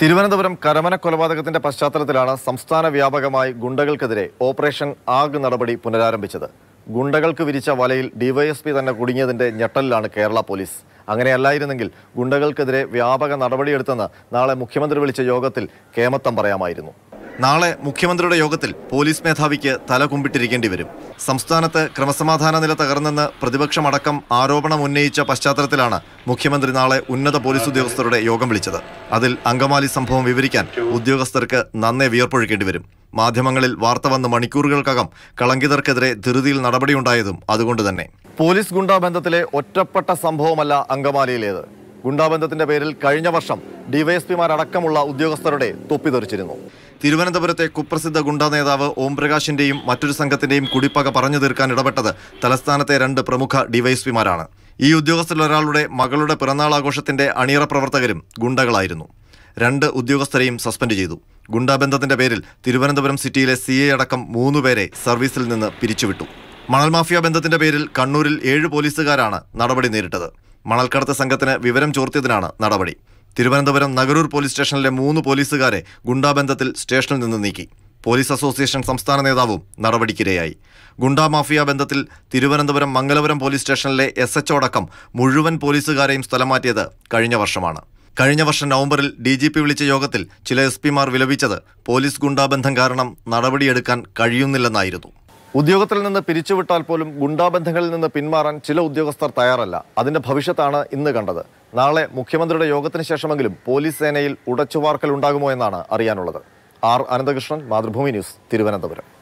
തിരുവനന്തപുരം കരമന കൊലപാതകത്തിന്റെ പശ്ചാത്തലത്തിലാണ് സംസ്ഥാന വ്യാപകമായി ഗുണ്ടകൾക്കെതിരെ ഓപ്പറേഷൻ ആഗ് നടപടി പുനരാരംഭിച്ചത് ഗുണ്ടകൾക്ക് വിരിച്ച വലയിൽ ഡിവൈഎസ്പി തന്നെ കുടുങ്ങിയതിന്റെ ഞെട്ടലിലാണ് കേരള പോലീസ് അങ്ങനെയല്ലായിരുന്നെങ്കിൽ ഗുണ്ടകൾക്കെതിരെ വ്യാപക നടപടിയെടുത്തെന്ന് നാളെ മുഖ്യമന്ത്രി വിളിച്ച യോഗത്തിൽ കേമത്തം പറയാമായിരുന്നു നാളെ മുഖ്യമന്ത്രിയുടെ യോഗത്തിൽ പോലീസ് മേധാവിക്ക് തല കുമ്പിട്ടിരിക്കേണ്ടി വരും സംസ്ഥാനത്ത് ക്രമസമാധാന നില തകർന്നെന്ന് പ്രതിപക്ഷമടക്കം ആരോപണം ഉന്നയിച്ച പശ്ചാത്തലത്തിലാണ് മുഖ്യമന്ത്രി നാളെ ഉന്നത പോലീസ് ഉദ്യോഗസ്ഥരുടെ യോഗം വിളിച്ചത് അതിൽ അങ്കമാലി സംഭവം വിവരിക്കാൻ ഉദ്യോഗസ്ഥർക്ക് നന്നെ വിയർപ്പൊഴുക്കേണ്ടി വരും മാധ്യമങ്ങളിൽ വാർത്ത വന്ന് മണിക്കൂറുകൾക്കകം കളങ്കിതർക്കെതിരെ ധൃതിയിൽ നടപടിയുണ്ടായതും അതുകൊണ്ട് തന്നെ പോലീസ് ഗുണ്ടാബന്ധത്തിലെ ഒറ്റപ്പെട്ട സംഭവമല്ല അങ്കമാലിയിലേത് ഗുണ്ടാബന്ധത്തിന്റെ പേരിൽ കഴിഞ്ഞ വർഷം ഡിവൈഎസ്പിമാരടക്കമുള്ള ഉദ്യോഗസ്ഥരുടെ തൊപ്പി തെറിച്ചിരുന്നു തിരുവനന്തപുരത്തെ കുപ്രസിദ്ധ ഗുണ്ടാ നേതാവ് ഓംപ്രകാശിന്റെയും മറ്റൊരു സംഘത്തിന്റെയും കുടിപ്പക പറഞ്ഞു തീർക്കാൻ ഇടപെട്ടത് തലസ്ഥാനത്തെ രണ്ട് പ്രമുഖ ഡിവൈഎസ്പിമാരാണ് ഈ ഉദ്യോഗസ്ഥരിൽ ഒരാളുടെ പിറന്നാൾ ആഘോഷത്തിന്റെ അണിയറ പ്രവർത്തകരും ഗുണ്ടകളായിരുന്നു രണ്ട് ഉദ്യോഗസ്ഥരെയും സസ്പെൻഡ് ചെയ്തു ഗുണ്ടാബന്ധത്തിന്റെ പേരിൽ തിരുവനന്തപുരം സിറ്റിയിലെ സി എ അടക്കം മൂന്നുപേരെ സർവീസിൽ നിന്ന് പിരിച്ചുവിട്ടു മണൽ മാഫിയ ബന്ധത്തിന്റെ പേരിൽ കണ്ണൂരിൽ ഏഴ് പോലീസുകാരാണ് നടപടി നേരിട്ടത് മണൽക്കടത്ത് സംഘത്തിന് വിവരം ചോർത്തിയതിനാണ് നടപടി തിരുവനന്തപുരം നഗരൂർ പോലീസ് സ്റ്റേഷനിലെ മൂന്ന് പോലീസുകാരെ ഗുണ്ടാബന്ധത്തിൽ സ്റ്റേഷനിൽ നിന്ന് നീക്കി പോലീസ് അസോസിയേഷൻ സംസ്ഥാന നേതാവും നടപടിക്കിരയായി ഗുണ്ടാ മാഫിയ ബന്ധത്തിൽ തിരുവനന്തപുരം മംഗലപുരം പോലീസ് സ്റ്റേഷനിലെ എസ് എച്ച് അടക്കം മുഴുവൻ പോലീസുകാരെയും സ്ഥലം മാറ്റിയത് കഴിഞ്ഞ വർഷമാണ് കഴിഞ്ഞ വർഷം നവംബറിൽ ഡി ജി പി വിളിച്ച യോഗത്തിൽ ചില എസ് പിമാർ വിലപിച്ചത് പോലീസ് ഗുണ്ടാബന്ധം കാരണം നടപടിയെടുക്കാൻ കഴിയുന്നില്ലെന്നായിരുന്നു ഉദ്യോഗത്തിൽ നിന്ന് പിരിച്ചുവിട്ടാൽ പോലും ഗുണ്ടാബന്ധങ്ങളിൽ നിന്ന് പിന്മാറാൻ ചില ഉദ്യോഗസ്ഥർ തയ്യാറല്ല അതിന്റെ ഭവിഷ്യത്താണ് ഇന്ന് കണ്ടത് നാളെ മുഖ്യമന്ത്രിയുടെ യോഗത്തിന് ശേഷമെങ്കിലും പോലീസ് സേനയിൽ ഉടച്ചുവാർക്കൽ ഉണ്ടാകുമോ എന്നാണ് അറിയാനുള്ളത് ആർ അനന്തകൃഷ്ണൻ മാതൃഭൂമി ന്യൂസ് തിരുവനന്തപുരം